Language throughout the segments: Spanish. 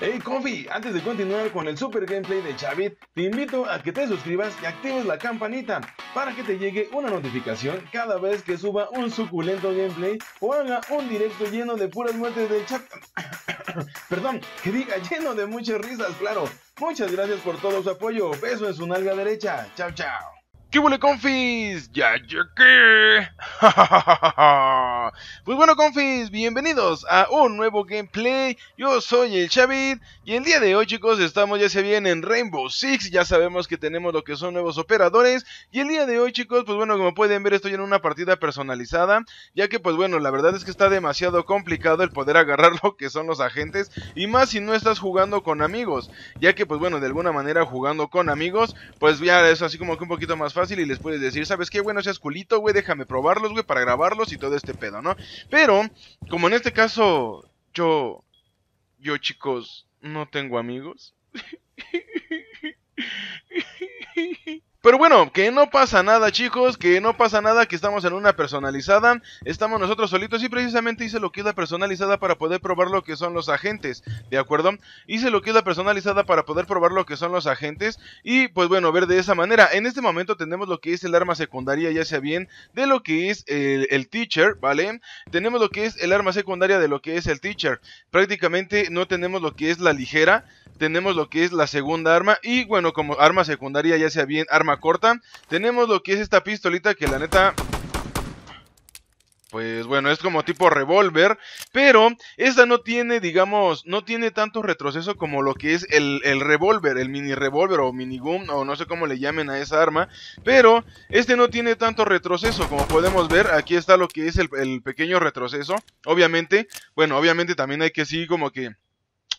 Hey Confi, antes de continuar con el super gameplay de Chavit, te invito a que te suscribas y actives la campanita para que te llegue una notificación cada vez que suba un suculento gameplay o haga un directo lleno de puras muertes de chat. perdón, que diga lleno de muchas risas, claro. Muchas gracias por todo su apoyo. Beso en su nalga derecha. Chao, chao. ¿Qué huele, confis? ¡Ya llegué! pues bueno, confis, bienvenidos a un nuevo gameplay. Yo soy el Chavit y el día de hoy, chicos, estamos ya se bien en Rainbow Six. Ya sabemos que tenemos lo que son nuevos operadores. Y el día de hoy, chicos, pues bueno, como pueden ver, estoy en una partida personalizada. Ya que, pues bueno, la verdad es que está demasiado complicado el poder agarrar lo que son los agentes. Y más si no estás jugando con amigos. Ya que, pues bueno, de alguna manera jugando con amigos, pues ya es así como que un poquito más fácil fácil y les puedes decir, ¿sabes qué? Bueno, seas culito, güey, déjame probarlos, güey, para grabarlos y todo este pedo, ¿no? Pero, como en este caso, yo, yo chicos, no tengo amigos. Pero bueno, que no pasa nada chicos, que no pasa nada, que estamos en una personalizada, estamos nosotros solitos y precisamente hice lo que es la personalizada para poder probar lo que son los agentes, ¿de acuerdo? Hice lo que es la personalizada para poder probar lo que son los agentes y pues bueno, ver de esa manera. En este momento tenemos lo que es el arma secundaria, ya sea bien, de lo que es el, teacher, ¿vale? Tenemos lo que es el arma secundaria de lo que es el teacher, prácticamente no tenemos lo que es la ligera, tenemos lo que es la segunda arma y bueno, como arma secundaria ya sea bien arma corta. Tenemos lo que es esta pistolita que la neta pues bueno, es como tipo revólver, pero esta no tiene, digamos, no tiene tanto retroceso como lo que es el, revólver, el mini revólver o mini mini o no sé cómo le llamen a esa arma, pero este no tiene tanto retroceso como podemos ver, aquí está lo que es el, el pequeño retroceso, obviamente, bueno, obviamente también hay que sí como que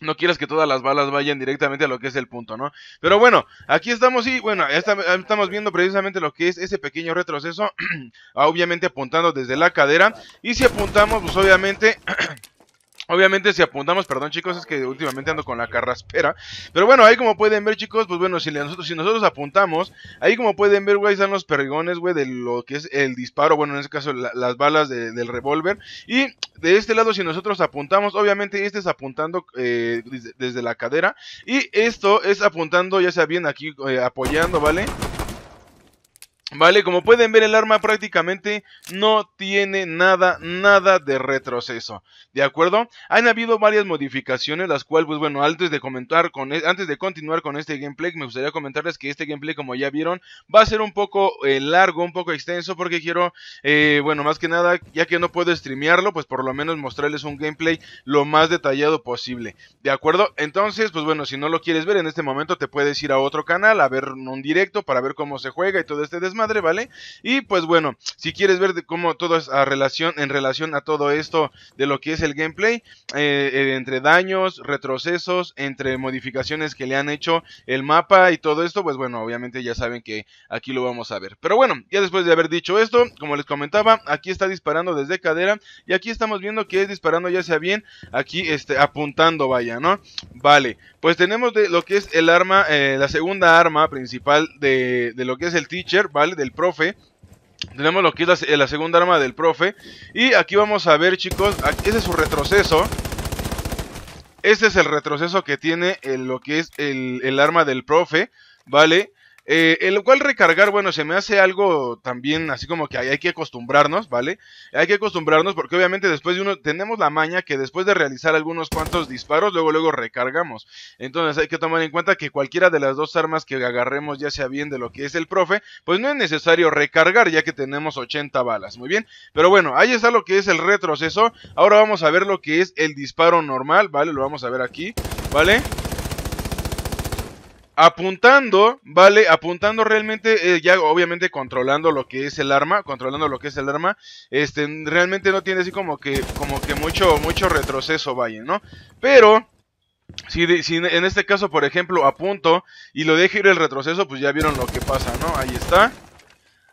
no quieras que todas las balas vayan directamente a lo que es el punto, ¿no? Pero bueno, aquí estamos y bueno, estamos viendo precisamente lo que es ese pequeño retroceso, ah, obviamente apuntando desde la cadera y si apuntamos, pues obviamente... Obviamente si apuntamos, perdón chicos, es que últimamente ando con la carraspera. Pero bueno, ahí como pueden ver chicos, pues bueno, si nosotros, si nosotros apuntamos, ahí como pueden ver, güey, están los perrigones, güey, de lo que es el disparo, bueno, en este caso las balas del revólver. Y de este lado, si nosotros apuntamos, obviamente este es apuntando eh, desde, la cadera. Y esto es apuntando, ya sea bien aquí, eh, apoyando, ¿vale? Vale, como pueden ver el arma prácticamente no tiene nada, nada de retroceso, ¿de acuerdo? Han habido varias modificaciones, las cuales, pues bueno, antes de comentar con, e, antes de continuar con este gameplay, me gustaría comentarles que este gameplay, como ya vieron, va a ser un poco eh, largo, un poco extenso, porque quiero, eh, bueno, más que nada, ya que no puedo streamearlo, pues por lo menos mostrarles un gameplay lo más detallado posible, ¿de acuerdo? Entonces, pues bueno, si no lo quieres ver en este momento, te puedes ir a otro canal a ver un directo para ver cómo se juega y todo este desmayo Madre, ¿vale? Y pues bueno, si quieres ver de cómo todo es relación, en relación a todo esto de lo que es el gameplay, eh, eh, entre daños, retrocesos, entre modificaciones que le han hecho el mapa y todo esto, pues bueno, obviamente ya saben que aquí lo vamos a ver. Pero bueno, ya después de haber dicho esto, como les comentaba, aquí está disparando desde cadera y aquí estamos viendo que es disparando ya sea bien, aquí este, apuntando vaya, ¿no? Vale, pues tenemos de lo que es el arma, eh, la segunda arma principal de lo que es el teacher, ¿vale? del profe. Tenemos lo que es eh, la, segunda arma del profe. Y aquí vamos a ver, chicos. Ese es su retroceso. Este es el retroceso que tiene lo que es el, el arma del profe. ¿Vale? Eh, el cual recargar, bueno, se me hace algo también así como que hay, hay, que acostumbrarnos, ¿vale? Hay que acostumbrarnos porque obviamente después de uno, tenemos la maña que después de realizar algunos cuantos disparos, luego luego recargamos. Entonces hay que tomar en cuenta que cualquiera de las dos armas que agarremos, ya sea bien de lo que es el profe, pues no es necesario recargar ya que tenemos 80 balas, muy bien. Pero bueno, ahí está lo que es el retroceso. Ahora vamos a ver lo que es el disparo normal, ¿vale? Lo vamos a ver aquí, ¿vale? apuntando, ¿vale? Apuntando realmente, eh, ya obviamente controlando lo que es el arma, controlando lo que es el arma, este, realmente no tiene así como que, como que mucho, mucho retroceso, vaya, ¿no? Pero... Si, si en este caso, por ejemplo, apunto y lo dejo ir el retroceso, pues ya vieron lo que pasa, ¿no? Ahí está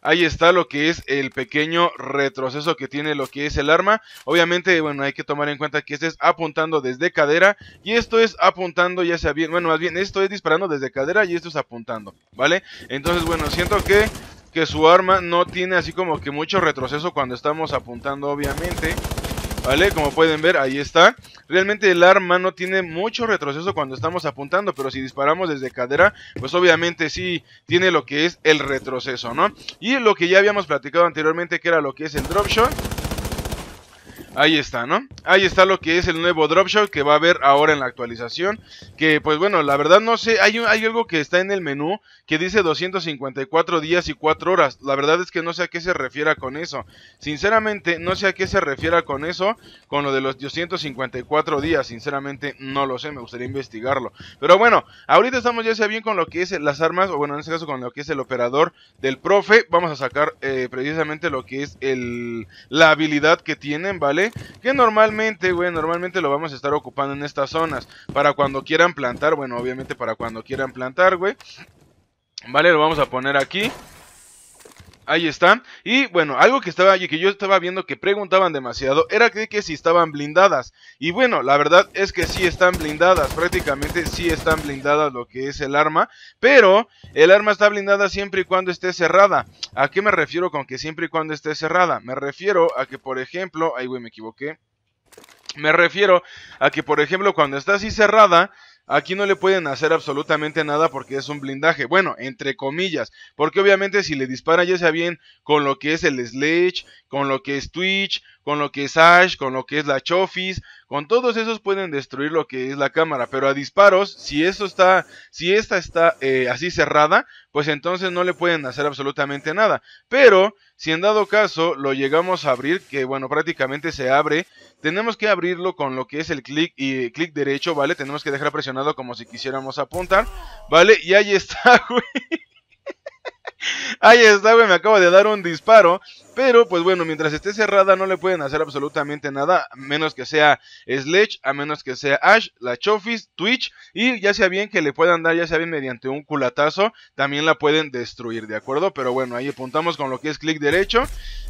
ahí está lo que es el pequeño retroceso que tiene lo que es el arma. Obviamente, bueno, hay que tomar en cuenta que este es apuntando desde cadera y esto es apuntando ya sea bien, bueno, más bien esto es disparando desde cadera y esto es apuntando, ¿vale? Entonces, bueno, siento que que su arma no tiene así como que mucho retroceso cuando estamos apuntando, obviamente. ¿Vale? Como pueden ver, ahí está. Realmente el arma no tiene mucho retroceso cuando estamos apuntando, pero si disparamos desde cadera, pues obviamente sí tiene lo que es el retroceso, ¿no? Y lo que ya habíamos platicado anteriormente, que era lo que es el drop shot Ahí está, ¿no? Ahí está lo que es el nuevo Dropshot que va a haber ahora en la actualización. Que pues bueno, la verdad no sé, hay, hay algo que está en el menú que dice 254 días y 4 horas. La verdad es que no sé a qué se refiera con eso. Sinceramente, no sé a qué se refiera con eso, con lo de los 254 días. Sinceramente, no lo sé, me gustaría investigarlo. Pero bueno, ahorita estamos ya sea bien con lo que es las armas, o bueno, en este caso con lo que es el operador del profe. Vamos a sacar eh, precisamente lo que es el, la habilidad que tienen, ¿vale? que normalmente, güey, normalmente lo vamos a estar ocupando en estas zonas. Para cuando quieran plantar, bueno, obviamente para cuando quieran plantar, güey. Vale, lo vamos a poner aquí. Ahí está. Y bueno, algo que estaba allí que yo estaba viendo que preguntaban demasiado era que, que si estaban blindadas. Y bueno, la verdad es que sí están blindadas, prácticamente sí están blindadas lo que es el arma, pero el arma está blindada siempre y cuando esté cerrada. ¿A qué me refiero con que siempre y cuando esté cerrada? Me refiero a que, por ejemplo, ahí güey, me equivoqué. Me refiero a que, por ejemplo, cuando está así cerrada, Aquí no le pueden hacer absolutamente nada porque es un blindaje. Bueno, entre comillas. Porque obviamente si le dispara ya sea bien con lo que es el Sledge, con lo que es Twitch con lo que es Ash, con lo que es la Chofis, con todos esos pueden destruir lo que es la cámara, pero a disparos, si eso está, si esta está eh, así cerrada, pues entonces no le pueden hacer absolutamente nada. Pero si en dado caso lo llegamos a abrir, que bueno, prácticamente se abre, tenemos que abrirlo con lo que es el clic y clic derecho, ¿vale? Tenemos que dejar presionado como si quisiéramos apuntar, ¿vale? Y ahí está, güey. Ahí está, güey, me acaba de dar un disparo. Pero, pues bueno, mientras esté cerrada no le pueden hacer absolutamente nada. A menos que sea Sledge, a menos que sea Ash, la Chofis, Twitch. Y ya sea bien que le puedan dar, ya sea bien mediante un culatazo, también la pueden destruir, ¿de acuerdo? Pero bueno, ahí apuntamos con lo que es clic derecho.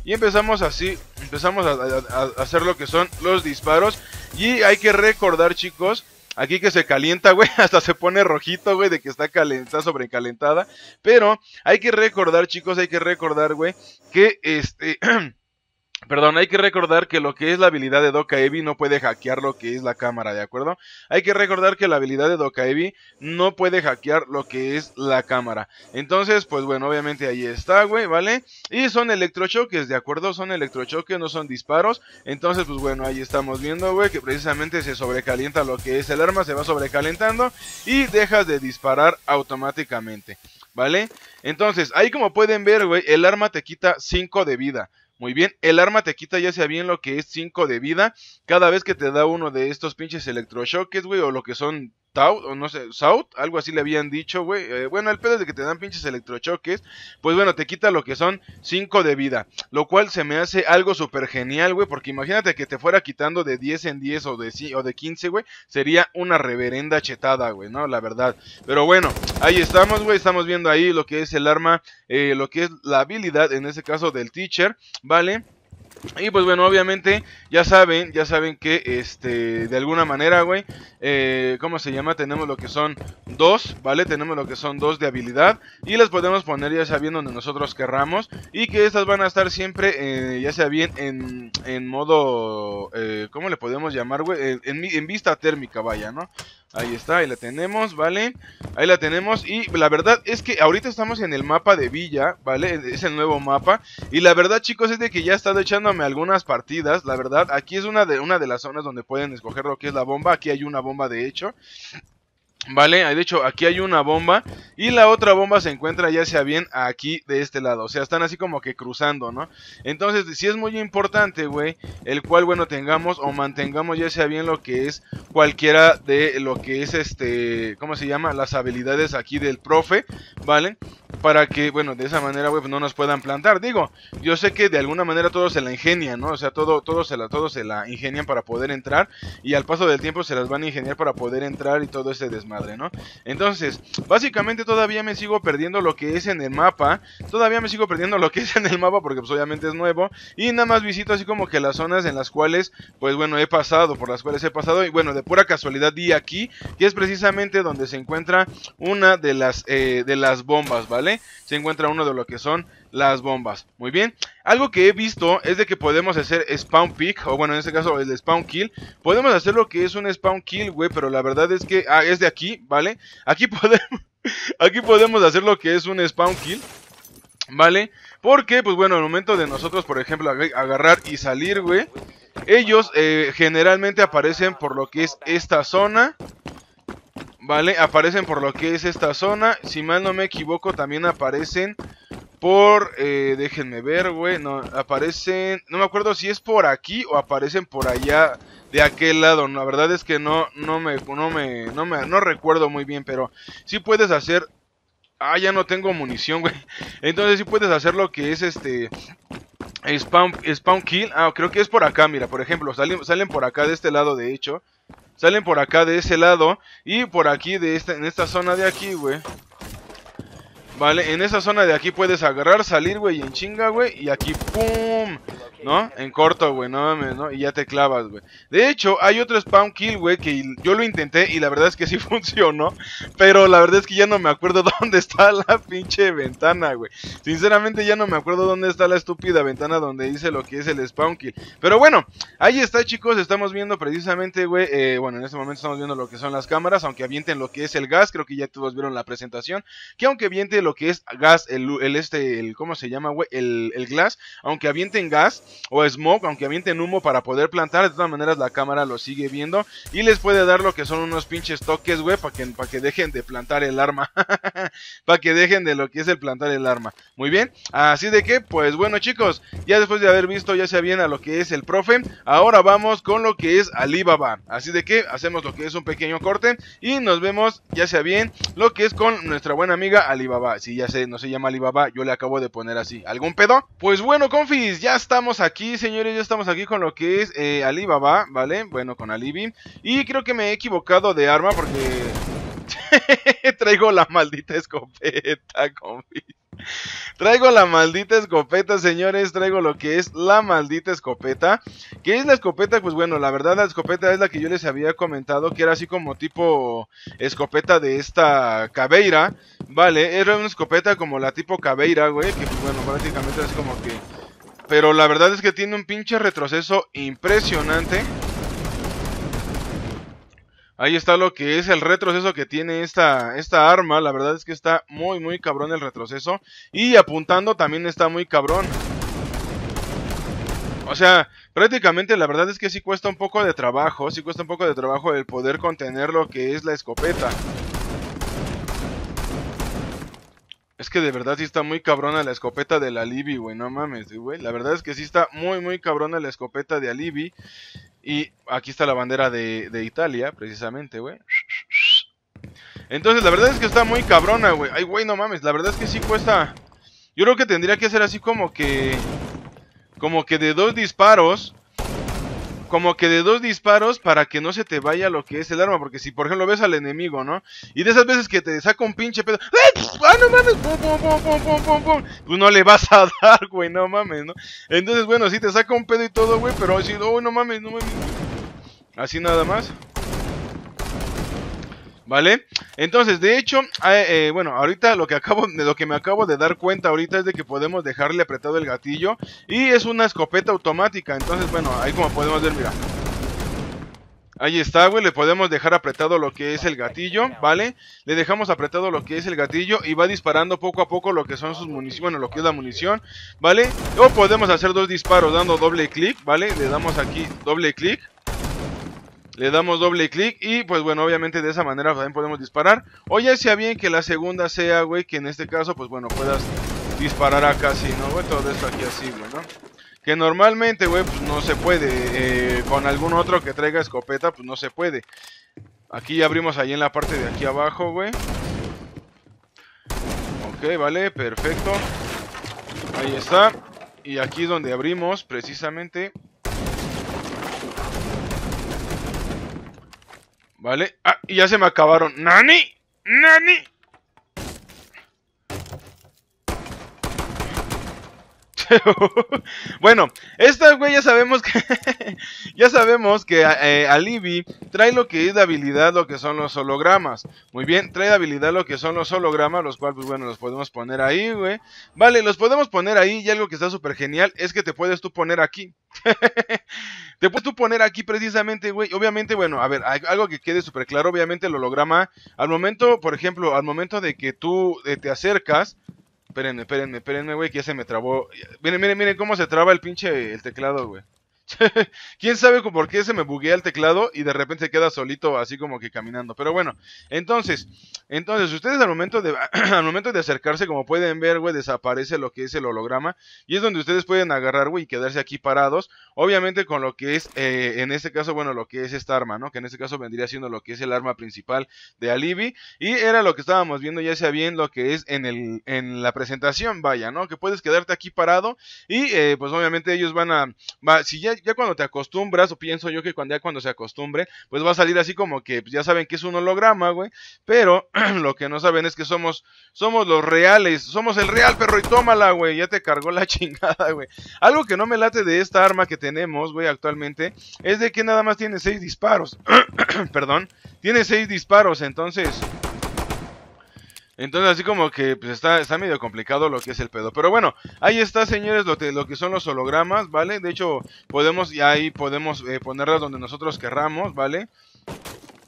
Y empezamos así, empezamos a hacer lo que son los disparos. Y hay que recordar, chicos, Aquí que se calienta, güey, hasta se pone rojito, güey, de que está, calentada, sobrecalentada. Pero hay que recordar, chicos, hay que recordar, güey, que este... Perdón, hay que recordar que lo que es la habilidad de Evi no puede hackear lo que es la cámara, ¿de acuerdo? Hay que recordar que la habilidad de Evi no puede hackear lo que es la cámara. Entonces, pues bueno, obviamente ahí está, güey, ¿vale? Y son electrochoques, ¿de acuerdo? Son electrochoques, no son disparos. Entonces, pues bueno, ahí estamos viendo, güey, que precisamente se sobrecalienta lo que es el arma, se va sobrecalentando y dejas de disparar automáticamente. ¿Vale? Entonces, ahí como pueden ver, güey, el arma te quita 5 de vida. Muy bien, el arma te quita ya sea bien lo que es 5 de vida cada vez que te da uno de estos pinches electroshoques, güey, o lo que son South, o no sé, South, algo así le habían dicho, güey. Eh, bueno, el pedo es de que te dan pinches electrochoques, pues bueno, te quita lo que son 5 de vida, lo cual se me hace algo súper genial, güey, porque imagínate que te fuera quitando de 10 en 10 o de, o de 15, güey, sería una reverenda chetada, güey, ¿no? La verdad. Pero bueno, ahí estamos, güey, estamos viendo ahí lo que es el arma, eh, lo que es la habilidad, en ese caso del teacher, ¿vale? Y pues bueno, obviamente, ya saben, ya saben que, este, de alguna manera, güey, eh, ¿cómo se llama? Tenemos lo que son dos, ¿vale? Tenemos lo que son dos de habilidad y las podemos poner ya sea bien donde nosotros querramos y que estas van a estar siempre, eh, ya sea bien en, modo, eh, ¿cómo le podemos llamar, güey? en vista térmica, vaya, ¿no? Ahí está, ahí la tenemos, ¿vale? Ahí la tenemos y la verdad es que ahorita estamos en el mapa de Villa, ¿vale? E-, es el nuevo mapa y la verdad chicos es de que ya he estado echándome algunas partidas, la verdad. Aquí es una de, una de las zonas donde pueden escoger lo que es la bomba, aquí hay una bomba de hecho Vale, de hecho aquí hay una bomba y la otra bomba se encuentra ya sea bien aquí de este lado, o sea, están así como que cruzando, ¿no? Entonces, sí es muy importante, güey, el cual, bueno, tengamos o mantengamos ya sea bien lo que es cualquiera de lo que es este, ¿cómo se llama? Las habilidades aquí del profe, ¿vale? Para que, bueno, de esa manera, güey, pues, no nos puedan plantar. Digo, yo sé que de alguna manera todos se la ingenian, ¿no? O sea, todo, se la, todos se la ingenian para poder entrar y al paso del tiempo se las van a ingeniar para poder entrar y todo ese desmadre. ¿no? Entonces, básicamente todavía me sigo perdiendo lo que es en el mapa. Todavía me sigo perdiendo lo que es en el mapa porque pues obviamente es nuevo. Y nada más visito así como que las zonas en las cuales, pues bueno, he pasado, por las cuales he pasado. Y bueno, de pura casualidad di aquí, que es precisamente donde se encuentra una de las, eh, de las bombas, ¿vale? Se encuentra uno de lo que son las bombas. Muy bien. Algo que he visto es de que podemos hacer spawn pick, o bueno, en este caso el spawn kill. Podemos hacer lo que es un spawn kill, güey, pero la verdad es que ah, es de aquí, ¿vale? Aquí podemos, aquí podemos hacer lo que es un spawn kill. ¿Vale? Porque, pues bueno, el momento de nosotros, por ejemplo, agarrar y salir, güey Ellos eh, generalmente aparecen por lo que es esta zona ¿Vale? Aparecen por lo que es esta zona Si mal no me equivoco, también aparecen por... Eh, déjenme ver, güey. No, aparecen... No me acuerdo si es por aquí o aparecen por allá de aquel lado. La verdad es que no, no, me, no, me, no, me, no recuerdo muy bien, pero si puedes hacer... Ah, ya no tengo munición, güey. Entonces si puedes hacer lo que es este... Spawn, spawn kill. Ah, creo que es por acá, mira. Por ejemplo, salen, salen por acá de este lado, de hecho. Salen por acá de ese lado. Y por aquí, de esta, en esta zona de aquí, güey. Vale, en esa zona de aquí puedes agarrar, salir, güey, y en chinga, güey. Y aquí, ¡pum! ¿No? En corto, güey, no mames, ¿no? Y ya te clavas, güey. De hecho, hay otro spawn kill, güey, que yo lo intenté y la verdad es que sí funcionó. Pero la verdad es que ya no me acuerdo dónde está la pinche ventana, güey. Sinceramente ya no me acuerdo dónde está la estúpida ventana donde dice lo que es el spawn kill. Pero bueno, ahí está, chicos. Estamos viendo precisamente, güey, eh, bueno, en este momento estamos viendo lo que son las cámaras. Aunque avienten lo que es el gas, creo que ya todos vieron la presentación. Que aunque avienten lo que es gas, el, este, el, ¿cómo se llama, güey? El, glass, aunque avienten gas o smoke, aunque avienten humo para poder plantar, de todas maneras la cámara lo sigue viendo y les puede dar lo que son unos pinches toques, güey, para que, que dejen de plantar el arma, para que dejen de lo que es el plantar el arma. Muy bien, así de que, pues bueno chicos, ya después de haber visto ya sea bien a lo que es el profe, ahora vamos con lo que es Alibaba. Así de que hacemos lo que es un pequeño corte y nos vemos ya sea bien lo que es con nuestra buena amiga Alibaba. Si ya sé, no se llama Alibaba, yo le acabo de poner así. ¿Algún pedo? Pues bueno, confis, ya estamos aquí, señores, ya estamos aquí con lo que es eh, Alibaba, ¿vale? Bueno, con Alibi. Y creo que me he equivocado de arma porque... Traigo la maldita escopeta, Traigo la maldita escopeta, señores. Traigo lo que es la maldita escopeta. ¿Qué es la escopeta? Pues bueno, la verdad, la escopeta es la que yo les había comentado. Que era así como tipo escopeta de esta cabeira. Vale, era una escopeta como la tipo cabeira, güey. Que pues bueno, prácticamente es como que. Pero la verdad es que tiene un pinche retroceso impresionante. Ahí está lo que es el retroceso que tiene esta, esta arma. La verdad es que está muy, muy cabrón el retroceso. Y apuntando también está muy cabrón. O sea, prácticamente la verdad es que sí cuesta un poco de trabajo. Sí cuesta un poco de trabajo el poder contener lo que es la escopeta. Es que de verdad sí está muy cabrona la escopeta de la Alibi, güey. No mames, eh, güey. La verdad es que sí está muy, muy cabrona la escopeta de Alibi. Y aquí está la bandera de, de Italia, precisamente, güey. Entonces, la verdad es que está muy cabrona, güey. Ay, güey, no mames. La verdad es que sí cuesta... Yo creo que tendría que ser así como que... Como que de dos disparos como que de dos disparos para que no se te vaya lo que es el arma. Porque si, por ejemplo, ves al enemigo, ¿no? Y de esas veces que te saca un pinche pedo. ¡Ah, no mames! ¡Pum, pum, Pues no le vas a dar, güey, no mames, ¿no? Entonces, bueno, si te saca un pedo y todo, güey, pero así, oh, no mames, no mames. Así nada más. ¿Vale? Entonces, de hecho, eh, eh, bueno, ahorita lo que acabo, de lo que me acabo de dar cuenta ahorita es de que podemos dejarle apretado el gatillo y es una escopeta automática. Entonces, bueno, ahí como podemos ver, mira. Ahí está, güey, le podemos dejar apretado lo que es el gatillo, ¿vale? Le dejamos apretado lo que es el gatillo y va disparando poco a poco lo que son sus municiones, bueno, lo que es la munición, ¿vale? O podemos hacer dos disparos dando doble clic, ¿vale? Le damos aquí doble clic le damos doble clic y pues bueno, obviamente de esa manera también podemos disparar. O ya sea bien que la segunda sea, güey, que en este caso pues bueno, puedas disparar acá así, ¿no, güey? Todo esto aquí así, güey, ¿no? Que normalmente, güey, pues no se puede. Eh, con algún otro que traiga escopeta, pues no se puede. Aquí abrimos ahí en la parte de aquí abajo, güey. Ok, vale, perfecto. Ahí está. Y aquí es donde abrimos precisamente ¿Vale? Ah, y ya se me acabaron. ¡Nani! ¡Nani! bueno, esta güey ya sabemos que ya sabemos que eh, Alibi trae lo que es de habilidad lo que son los hologramas. Muy bien, trae de habilidad lo que son los hologramas, los cuales pues bueno, los podemos poner ahí, güey. Vale, los podemos poner ahí y algo que está súper genial es que te puedes tú poner aquí. te puedes tú poner aquí precisamente, güey. Obviamente, bueno, a ver, algo que quede súper claro, obviamente el holograma al momento, por ejemplo, al momento de que tú eh, te acercas Espérenme, espérenme, espérenme, güey, que ya se me trabó. Miren, miren, miren cómo se traba el pinche el teclado, güey. ¿Quién sabe por qué se me buguea el teclado y de repente queda solito así como que caminando? Pero bueno, entonces, entonces ustedes al momento de, al momento de acercarse, como pueden ver, güey, desaparece lo que es el holograma y es donde ustedes pueden agarrar, güey, y quedarse aquí parados. Obviamente con lo que es, eh, en este caso, bueno, lo que es esta arma, ¿no? Que en este caso vendría siendo lo que es el arma principal de Alibi y era lo que estábamos viendo, ya sea bien lo que es en, el, en la presentación, vaya, ¿no? Que puedes quedarte aquí parado y eh, pues obviamente ellos van a, si ya ya cuando te acostumbras, o pienso yo que cuando ya cuando se acostumbre, pues va a salir así como que pues, ya saben que es un holograma, güey. Pero lo que no saben es que somos, somos los reales, somos el real, perro, y tómala, güey. Ya te cargó la chingada, güey. Algo que no me late de esta arma que tenemos, güey, actualmente, es de que nada más tiene seis disparos. Perdón, tiene seis disparos, entonces... Entonces así como que pues, está, está medio complicado lo que es el pedo. Pero bueno, ahí está señores lo, que son los hologramas, ¿vale? De hecho podemos y ahí podemos eh, ponerlas donde nosotros querramos, ¿vale?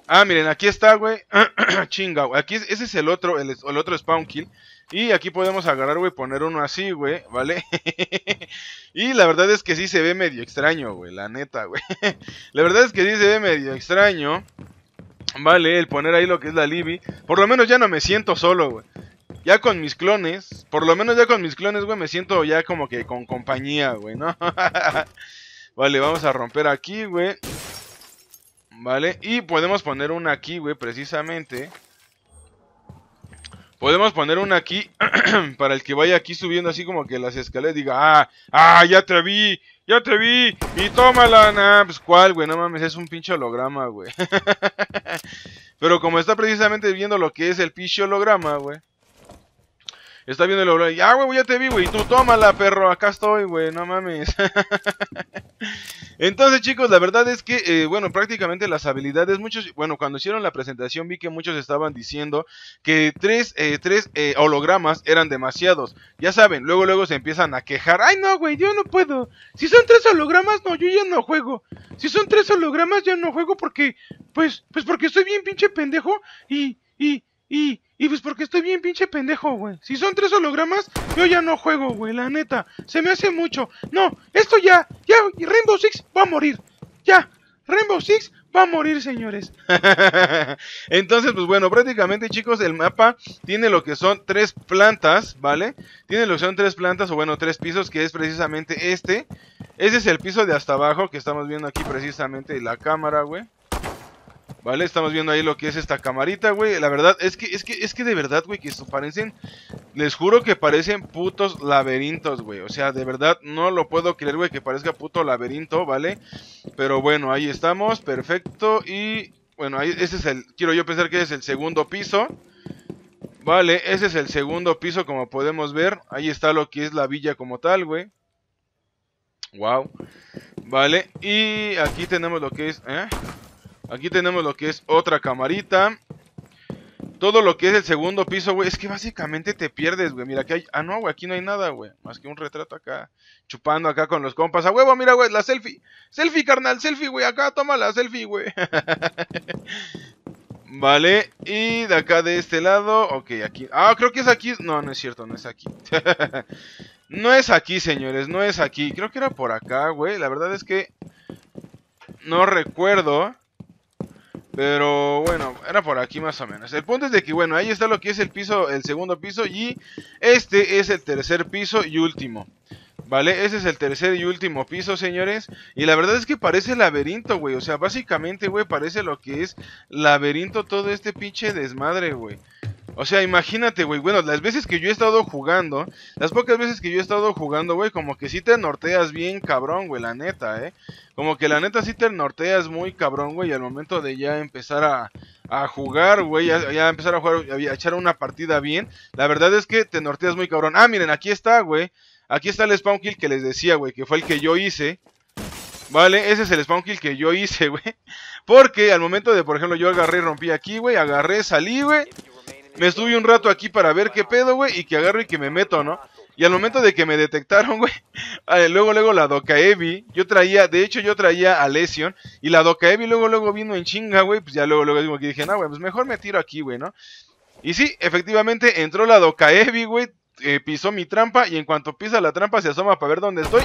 Ah, miren, aquí está, güey. Chinga, güey. Aquí ese es el otro, el, el otro spawn kill. Y aquí podemos agarrar, güey, poner uno así, güey, ¿vale? y la verdad es que sí se ve medio extraño, güey, la neta, güey. la verdad es que sí se ve medio extraño. Vale, el poner ahí lo que es la Libby. Por lo menos ya no me siento solo, güey. Ya con mis clones, por lo menos ya con mis clones, güey, me siento ya como que con compañía, güey, ¿no? vale, vamos a romper aquí, güey. Vale, y podemos poner una aquí, güey, precisamente. Podemos poner una aquí para el que vaya aquí subiendo así como que las escaleras diga, ah, ah, ya te vi, ya te vi, y tómala, nah, pues cuál, güey, no mames, es un pinche holograma, güey. Pero como está precisamente viendo lo que es el pinche holograma, güey, Está viendo el olor. Ah, güey, ya te vi, güey. Tú tómala, perro. Acá estoy, güey. No mames. Entonces, chicos, la verdad es que, eh, bueno, prácticamente las habilidades, muchos, bueno, cuando hicieron la presentación vi que muchos estaban diciendo que tres, eh, tres eh, hologramas eran demasiados. Ya saben, luego, luego se empiezan a quejar. Ay, no, güey, yo no puedo. Si son tres hologramas, no, yo ya no juego. Si son tres hologramas, ya no juego porque, pues, pues porque estoy bien pinche pendejo y, y, y, pues porque estoy bien pinche pendejo, güey. Si son tres hologramas, yo ya no juego, güey, la neta. Se me hace mucho. No, esto ya, ya, Rainbow Six va a morir. Ya, Rainbow Six va a morir, señores. Entonces, pues bueno, prácticamente, chicos, el mapa tiene lo que son tres plantas, ¿vale? Tiene lo que son tres plantas, o bueno, tres pisos, que es precisamente este. Ese es el piso de hasta abajo, que estamos viendo aquí precisamente la cámara, güey. ¿Vale? Estamos viendo ahí lo que es esta camarita, güey. La verdad, es que, es que, es que de verdad, güey, que esto parecen. Les juro que parecen putos laberintos, güey. O sea, de verdad, no lo puedo creer, güey, que parezca puto laberinto, ¿vale? Pero bueno, ahí estamos, perfecto. Y. Bueno, ahí, ese es el. Quiero yo pensar que es el segundo piso. Vale, ese es el segundo piso, como podemos ver. Ahí está lo que es la villa como tal, güey. Wow. Vale, y aquí tenemos lo que es. ¿eh? Aquí tenemos lo que es otra camarita. Todo lo que es el segundo piso, güey. Es que básicamente te pierdes, güey. Mira, aquí hay... Ah, no, güey. Aquí no hay nada, güey. Más que un retrato acá. Chupando acá con los compas. A huevo, mira, güey. La selfie. Selfie, carnal. Selfie, güey. Acá, toma la selfie, güey. Vale, y de acá de este lado, ok, aquí, ah, creo que es aquí, no, no es cierto, no es aquí No es aquí, señores, no es aquí, creo que era por acá, güey, la verdad es que no recuerdo pero bueno, era por aquí más o menos. El punto es de que, bueno, ahí está lo que es el piso, el segundo piso. Y este es el tercer piso y último. ¿Vale? Ese es el tercer y último piso, señores. Y la verdad es que parece laberinto, güey. O sea, básicamente, güey, parece lo que es laberinto todo este pinche desmadre, güey. O sea, imagínate, güey. Bueno, las veces que yo he estado jugando, las pocas veces que yo he estado jugando, güey, como que si te norteas bien cabrón, güey, la neta, eh. Como que la neta si te norteas muy cabrón, güey, al momento de ya empezar a, jugar, güey, ya, empezar a jugar, a, echar una partida bien. La verdad es que te norteas muy cabrón. Ah, miren, aquí está, güey. Aquí está el spawn kill que les decía, güey, que fue el que yo hice. Vale, ese es el spawn kill que yo hice, güey. Porque al momento de, por ejemplo, yo agarré, rompí aquí, güey, agarré, salí, güey me estuve un rato aquí para ver qué pedo, güey, y que agarro y que me meto, ¿no? Y al momento de que me detectaron, güey, eh, luego, luego la Evi... yo traía, de hecho yo traía a Lesion, y la Evi luego, luego vino en chinga, güey, pues ya luego, luego que dije, no, güey, pues mejor me tiro aquí, güey, ¿no? Y sí, efectivamente entró la Evi, güey, eh, pisó mi trampa, y en cuanto pisa la trampa se asoma para ver dónde estoy,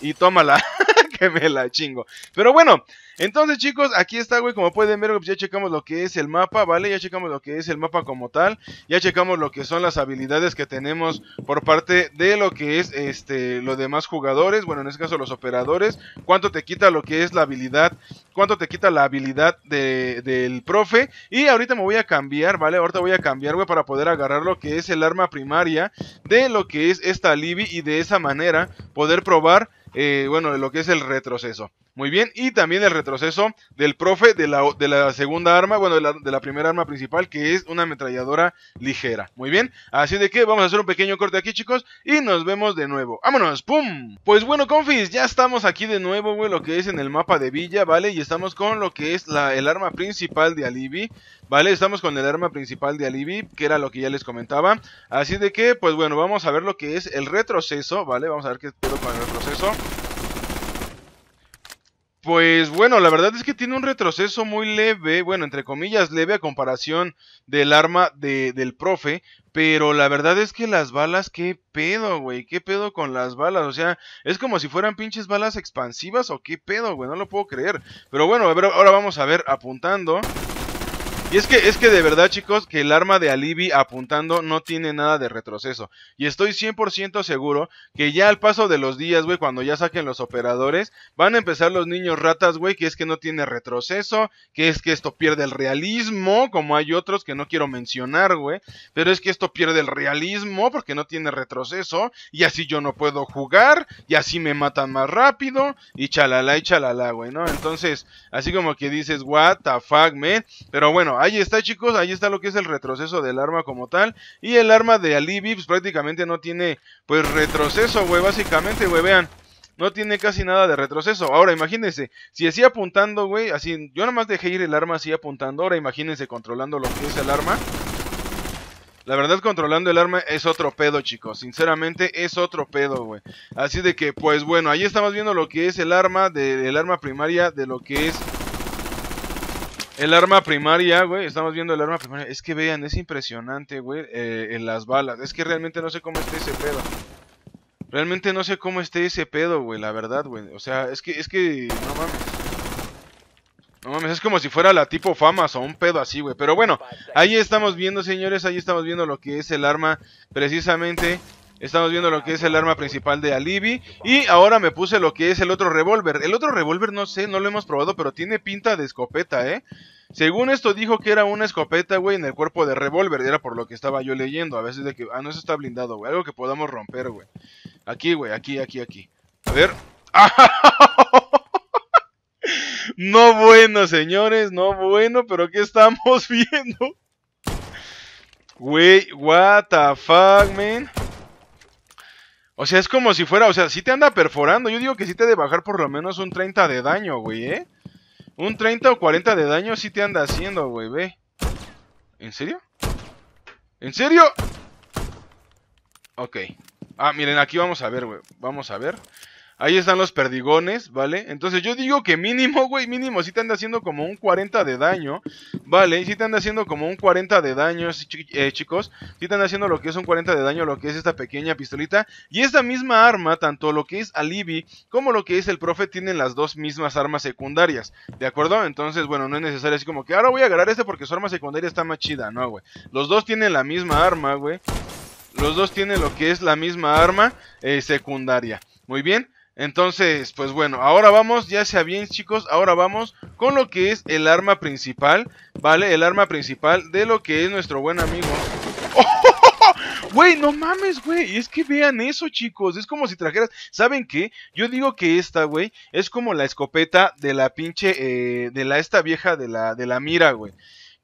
y tómala, que me la chingo. Pero bueno, entonces, chicos, aquí está, güey. Como pueden ver, ya checamos lo que es el mapa, ¿vale? Ya checamos lo que es el mapa como tal. Ya checamos lo que son las habilidades que tenemos por parte de lo que es este los demás jugadores. Bueno, en este caso, los operadores. Cuánto te quita lo que es la habilidad. Cuánto te quita la habilidad del profe. Y ahorita me voy a cambiar, ¿vale? Ahorita voy a cambiar, güey, para poder agarrar lo que es el arma primaria de lo que es esta Libby. Y de esa manera poder probar, eh, bueno, lo que es el retroceso. Muy bien. Y también el retroceso del profe de la, de la segunda arma, bueno, de la, primera arma principal, que es una ametralladora ligera. Muy bien. Así de que vamos a hacer un pequeño corte aquí, chicos. Y nos vemos de nuevo. ¡Vámonos! ¡Pum! Pues bueno, confis, ya estamos aquí de nuevo, lo que es en el mapa de Villa, ¿vale? Y estamos con lo que es la, el arma principal de Alibi, ¿vale? Estamos con el arma principal de Alibi, que era lo que ya les comentaba. Así de que, pues bueno, vamos a ver lo que es el retroceso, ¿vale? Vamos a ver qué espero con el retroceso. Pues bueno, la verdad es que tiene un retroceso muy leve, bueno, entre comillas leve a comparación del arma de, del profe, pero la verdad es que las balas, qué pedo, güey, qué pedo con las balas, o sea, es como si fueran pinches balas expansivas o qué pedo, güey, no lo puedo creer. Pero bueno, ver, ahora vamos a ver apuntando. Y es que, es que de verdad, chicos, que el arma de Alibi apuntando no tiene nada de retroceso. Y estoy 100% seguro que ya al paso de los días, güey, cuando ya saquen los operadores, van a empezar los niños ratas, güey, que es que no tiene retroceso, que es que esto pierde el realismo, como hay otros que no quiero mencionar, güey. Pero es que esto pierde el realismo porque no tiene retroceso, y así yo no puedo jugar, y así me matan más rápido, y chalala y chalala, güey, ¿no? Entonces, así como que dices, what the fuck, man. Pero bueno, Ahí está chicos, ahí está lo que es el retroceso del arma como tal Y el arma de Ali pues, prácticamente no tiene pues retroceso, güey, básicamente, güey, vean no tiene casi nada de retroceso. Ahora, imagínense, si así apuntando, güey, así, yo más dejé ir el arma así apuntando. Ahora, imagínense controlando lo que es el arma. La verdad, controlando el arma es otro pedo, chicos. Sinceramente, es otro pedo, güey. Así de que, pues bueno, ahí estamos viendo lo que es el arma, del arma primaria de lo que es el arma primaria, güey, estamos viendo el arma primaria. Es que vean, es impresionante, güey, eh, en las balas. Es que realmente no sé cómo esté ese pedo. Realmente no sé cómo esté ese pedo, güey, la verdad, güey. O sea, es que, es que, no mames. No mames, es como si fuera la tipo famas o un pedo así, güey. Pero bueno, ahí estamos viendo, señores, ahí estamos viendo lo que es el arma precisamente Estamos viendo lo que es el arma principal de Alibi. Y ahora me puse lo que es el otro revólver. El otro revólver no sé, no lo hemos probado, pero tiene pinta de escopeta, ¿eh? Según esto dijo que era una escopeta, güey, en el cuerpo de revólver. Era por lo que estaba yo leyendo. A veces de que... Ah, no, eso está blindado, güey. Algo que podamos romper, güey. Aquí, güey, aquí, aquí, aquí. A ver. No bueno, señores, no bueno, pero ¿qué estamos viendo? Güey, what the fuck, man. O sea, es como si fuera, o sea, si te anda perforando. Yo digo que sí te debe bajar por lo menos un 30 de daño, güey, ¿eh? Un 30 o 40 de daño sí te anda haciendo, güey, ve. ¿En serio? ¿En serio? Ok. Ah, miren, aquí vamos a ver, güey. Vamos a ver. Ahí están los perdigones, ¿vale? Entonces yo digo que mínimo, güey, mínimo si te anda haciendo como un 40 de daño, ¿vale? Si te anda haciendo como un 40 de daño, eh, chicos. Si te anda haciendo lo que es un 40 de daño, lo que es esta pequeña pistolita. Y esta misma arma, tanto lo que es Alibi como lo que es el profe, tienen las dos mismas armas secundarias, ¿de acuerdo? Entonces, bueno, no es necesario así como que ahora voy a agarrar este porque su arma secundaria está más chida, ¿no, güey? Los dos tienen la misma arma, güey. Los dos tienen lo que es la misma arma eh, secundaria. Muy bien, entonces, pues bueno, ahora vamos, ya sea bien chicos, ahora vamos con lo que es el arma principal, ¿vale? El arma principal de lo que es nuestro buen amigo. ¡Wey, no mames, güey. Es que vean eso, chicos. Es como si trajeras. ¿Saben qué? Yo digo que esta, güey, es como la escopeta de la pinche. Eh, de la esta vieja de la, de la mira, güey.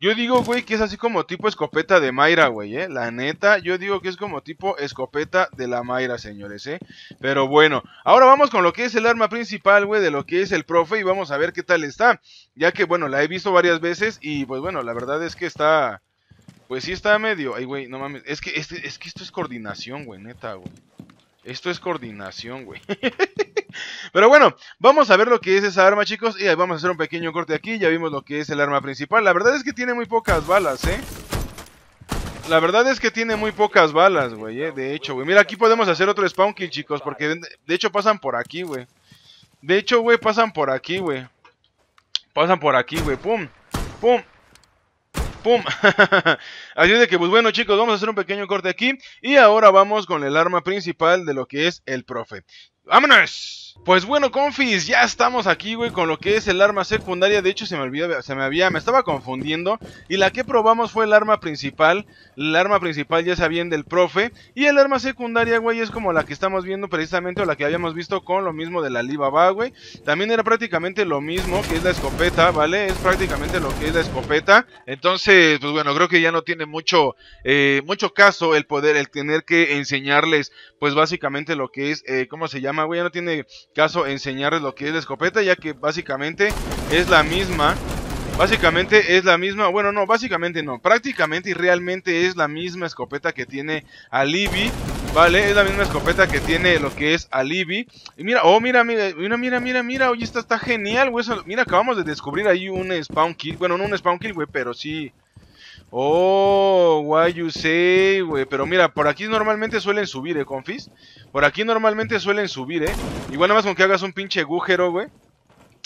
Yo digo, güey, que es así como tipo escopeta de Mayra, güey, ¿eh? La neta, yo digo que es como tipo escopeta de la Mayra, señores, ¿eh? Pero bueno, ahora vamos con lo que es el arma principal, güey, de lo que es el profe y vamos a ver qué tal está. Ya que, bueno, la he visto varias veces y, pues bueno, la verdad es que está... Pues sí está medio... Ay, güey, no mames. Es que, es que esto es coordinación, güey, neta, güey. Esto es coordinación, güey. Pero bueno, vamos a ver lo que es esa arma, chicos. Y vamos a hacer un pequeño corte aquí. Ya vimos lo que es el arma principal. La verdad es que tiene muy pocas balas, ¿eh? La verdad es que tiene muy pocas balas, güey, ¿eh? De hecho, güey. Mira, aquí podemos hacer otro spawn kill, chicos. Porque de hecho pasan por aquí, güey. De hecho, güey, pasan por aquí, güey. Pasan por aquí, güey. Pum, pum. ¡Pum! Así de que, pues bueno, chicos, vamos a hacer un pequeño corte aquí. Y ahora vamos con el arma principal de lo que es el profe. ¡Vámonos! Pues bueno, confis, ya estamos aquí, güey, con lo que es el arma secundaria. De hecho, se me olvidó, se me había, me estaba confundiendo. Y la que probamos fue el arma principal. El arma principal ya sabían del profe. Y el arma secundaria, güey, es como la que estamos viendo precisamente, o la que habíamos visto con lo mismo de la Alibaba, güey. También era prácticamente lo mismo, que es la escopeta, ¿vale? Es prácticamente lo que es la escopeta. Entonces, pues bueno, creo que ya no tiene mucho, eh, mucho caso el poder, el tener que enseñarles, pues básicamente lo que es, eh, ¿cómo se llama? Ya no tiene caso enseñarles lo que es la escopeta, ya que básicamente es la misma. Básicamente es la misma, bueno no, básicamente no, prácticamente y realmente es la misma escopeta que tiene Alibi, ¿vale? Es la misma escopeta que tiene lo que es Alibi. Y mira, oh mira, mira, mira, mira, mira, mira, oye, esta está genial, güey. Mira, acabamos de descubrir ahí un spawn kill, bueno, no un spawn kill, güey, pero sí Oh, why you say, güey. Pero mira, por aquí normalmente suelen subir, eh, confis. Por aquí normalmente suelen subir, eh. Igual nada más con que hagas un pinche agujero, güey.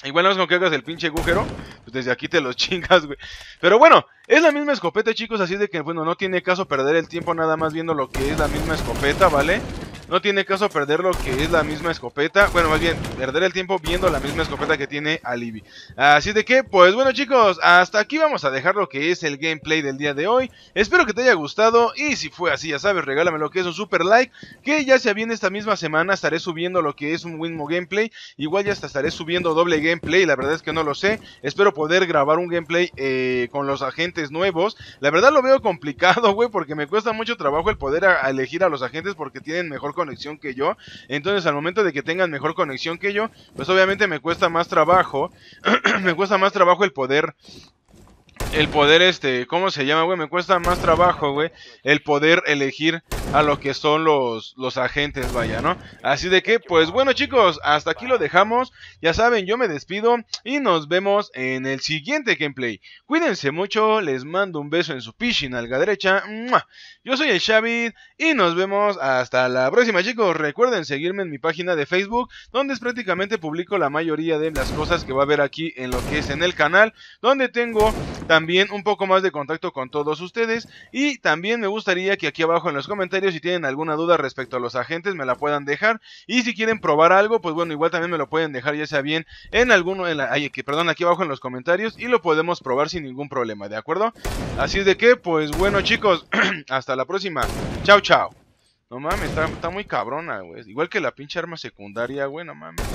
Igual nada más con que hagas el pinche agujero, pues desde aquí te los chingas, güey. Pero bueno, es la misma escopeta, chicos, así de que, bueno, no tiene caso perder el tiempo nada más viendo lo que es la misma escopeta, ¿vale? No tiene caso perder lo que es la misma escopeta. Bueno, más bien, perder el tiempo viendo la misma escopeta que tiene Alibi. Así de que, pues bueno chicos, hasta aquí vamos a dejar lo que es el gameplay del día de hoy. Espero que te haya gustado y si fue así, ya sabes, regálame lo que es un super like. Que ya sea bien esta misma semana, estaré subiendo lo que es un Winmo gameplay. Igual ya hasta estaré subiendo doble gameplay, la verdad es que no lo sé. Espero poder grabar un gameplay eh, con los agentes nuevos. La verdad lo veo complicado, güey, porque me cuesta mucho trabajo el poder elegir a los agentes porque tienen mejor conexión que yo. Entonces al momento de que tengan mejor conexión que yo, pues obviamente me cuesta más trabajo, me cuesta más trabajo el poder el poder este, ¿cómo se llama, güey? Me cuesta más trabajo, güey, el poder elegir a lo que son los, los agentes, vaya, ¿no? Así de que, pues bueno, chicos, hasta aquí lo dejamos. Ya saben, yo me despido y nos vemos en el siguiente gameplay. Cuídense mucho, les mando un beso en su pichin alga derecha. Yo soy el Xavi y nos vemos hasta la próxima, chicos. Recuerden seguirme en mi página de Facebook, donde es prácticamente publico la mayoría de las cosas que va a haber aquí en lo que es en el canal, donde tengo también también un poco más de contacto con todos ustedes y también me gustaría que aquí abajo en los comentarios si tienen alguna duda respecto a los agentes me la puedan dejar y si quieren probar algo pues bueno igual también me lo pueden dejar ya sea bien en alguno en que, perdón aquí abajo en los comentarios y lo podemos probar sin ningún problema de acuerdo así es de que pues bueno chicos hasta la próxima chao chao no mames está, muy cabrona güey igual que la pinche arma secundaria güey no mames